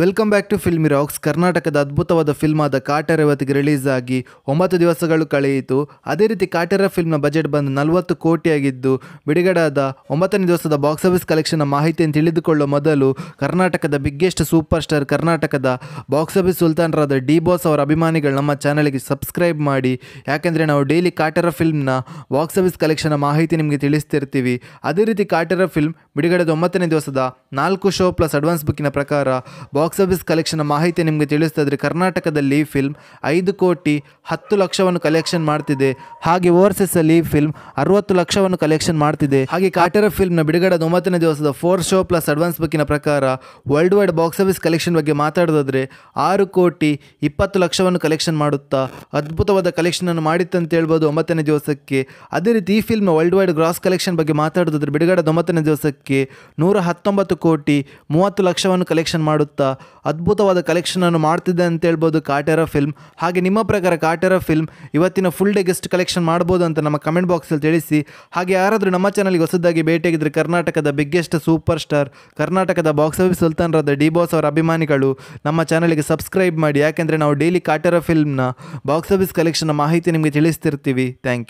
welcome back to filmy rocks ಕರ್ನಾಟಕದ ಅದ್ಭುತವಾದ film ಆದ ಇವತ್ತಿಗೆ ರಿಲೀಸ್ ಆಗಿ ಒಂಬತ್ತು ದಿವಸಗಳು ಕಳೆಯಿತು ಅದೇ ರೀತಿ ಕಾಟೆರ ಫಿಲ್ಮ್ನ ಬಜೆಟ್ ಬಂದು ನಲವತ್ತು ಕೋಟಿಯಾಗಿದ್ದು ಬಿಡುಗಡೆಯಾದ ಒಂಬತ್ತನೇ ದಿವಸದ ಬಾಕ್ಸ್ ಆಫೀಸ್ ಕಲೆಕ್ಷನ್ನ ಮಾಹಿತಿಯನ್ನು ತಿಳಿದುಕೊಳ್ಳುವ ಮೊದಲು ಕರ್ನಾಟಕದ ಬಿಗ್ಗೆಸ್ಟ್ ಸೂಪರ್ ಸ್ಟಾರ್ ಕರ್ನಾಟಕದ ಬಾಕ್ಸ್ ಆಫೀಸ್ ಸುಲ್ತಾನರಾದ ಡಿ ಬಾಸ್ ಅವರ ಅಭಿಮಾನಿಗಳು ನಮ್ಮ ಚಾನಲ್ಗೆ ಸಬ್ಸ್ಕ್ರೈಬ್ ಮಾಡಿ ಯಾಕೆಂದರೆ ನಾವು ಡೈಲಿ ಕಾಟೆರ ಫಿಲ್ಮ್ನ ಬಾಕ್ಸ್ ಆಫೀಸ್ ಕಲೆಕ್ಷನ್ನ ಮಾಹಿತಿ ನಿಮಗೆ ತಿಳಿಸ್ತಿರ್ತೀವಿ ಅದೇ ರೀತಿ ಕಾಟೆರ ಫಿಲ್ಮ್ ಬಿಡುಗಡೆದ ಒಂಬತ್ತನೇ ದಿವಸದ ನಾಲ್ಕು ಶೋ ಪ್ಲಸ್ ಅಡ್ವಾನ್ಸ್ ಬುಕ್ಕಿನ ಪ್ರಕಾರ ಬಾಕ್ಸ್ ಆಫೀಸ್ ಕಲೆಕ್ಷನ್ ಮಾಹಿತಿ ನಿಮಗೆ ತಿಳಿಸ್ತಾ ಇದ್ರೆ ಕರ್ನಾಟಕದಲ್ಲಿ ಫಿಲ್ಮ್ ಐದು ಕೋಟಿ ಹತ್ತು ಲಕ್ಷವನ್ನು ಕಲೆಕ್ಷನ್ ಮಾಡ್ತಿದೆ ಹಾಗೆ ಈ ಫಿಲ್ಮ್ ಅರವತ್ತು ಲಕ್ಷವನ್ನು ಕಲೆಕ್ಷನ್ ಮಾಡ್ತಿದೆ ಹಾಗೆ ಕಾಟೆರ ಫಿಲ್ಮ್ನ ಬಿಡುಗಡೆ ಒಂಬತ್ತನೇ ದಿವಸದ ಫೋರ್ ಶೋ ಪ್ಲಸ್ ಅಡ್ವಾನ್ಸ್ ಬುಕ್ಕಿನ ಪ್ರಕಾರ world wide box office collection ಬಗ್ಗೆ ಮಾತಾಡೋದಾದ್ರೆ ಆರು ಕೋಟಿ ಇಪ್ಪತ್ತು ಲಕ್ಷವನ್ನು ಕಲೆಕ್ಷನ್ ಮಾಡುತ್ತಾ ಅದ್ಭುತವಾದ ಕಲೆಕ್ಷನನ್ನು ಮಾಡಿತ್ತು ಅಂತ ಹೇಳ್ಬೋದು ಒಂಬತ್ತನೇ ದಿವಸಕ್ಕೆ ಅದೇ ರೀತಿ ಈ ಫಿಲ್ಮ್ನ ವರ್ಲ್ಡ್ ವೈಡ್ ಗ್ರಾಸ್ ಕಲೆಕ್ಷನ್ ಬಗ್ಗೆ ಮಾತಾಡೋದಾದ್ರೆ ಬಿಡುಗಡೆ ಒಂಬತ್ತನೇ ದಿವಸಕ್ಕೆ ನೂರ ಹತ್ತೊಂಬತ್ತು ಕೋಟಿ ಮೂವತ್ತು ಲಕ್ಷವನ್ನು ಕಲೆಕ್ಷನ್ ಮಾಡುತ್ತಾ ಅದ್ಭುತವಾದ ಅನ್ನು ಮಾಡ್ತಿದೆ ಅಂತ ಹೇಳ್ಬೋದು ಕಾಟೆರ ಫಿಲ್ಮ್ ಹಾಗೆ ನಿಮ್ಮ ಪ್ರಕಾರ ಕಾಟೆರ ಫಿಲ್ಮ್ ಇವತ್ತಿನ ಫುಲ್ ಡೇ ಗೆಸ್ಟ್ ಕಲೆಕ್ಷನ್ ಮಾಡ್ಬೋದು ಅಂತ ನಮ್ಮ ಕಮೆಂಟ್ ಬಾಕ್ಸಲ್ಲಿ ತಿಳಿಸಿ ಹಾಗೆ ಯಾರಾದರೂ ನಮ್ಮ ಚಾನಲ್ಗೆ ಹೊಸದಾಗಿ ಭೇಟಿಯಾಗಿದ್ದರೆ ಕರ್ನಾಟಕದ ಬಿಗ್ಗೆಸ್ಟ್ ಸೂಪರ್ ಸ್ಟಾರ್ ಕರ್ನಾಟಕದ ಬಾಕ್ಸ್ ಆಫೀಸ್ ಸುಲ್ತಾನರಾದ ಡಿ ಬಾಸ್ ಅವರ ಅಭಿಮಾನಿಗಳು ನಮ್ಮ ಚಾನಲಿಗೆ ಸಬ್ಸ್ಕ್ರೈಬ್ ಮಾಡಿ ಯಾಕೆಂದರೆ ನಾವು ಡೈಲಿ ಕಾಟೆರ ಫಿಲ್ಮ್ನ ಬಾಕ್ಸ್ ಆಫೀಸ್ ಕಲೆಕ್ಷನ್ ಮಾಹಿತಿ ನಿಮಗೆ ತಿಳಿಸ್ತಿರ್ತೀವಿ ಥ್ಯಾಂಕ್ ಯು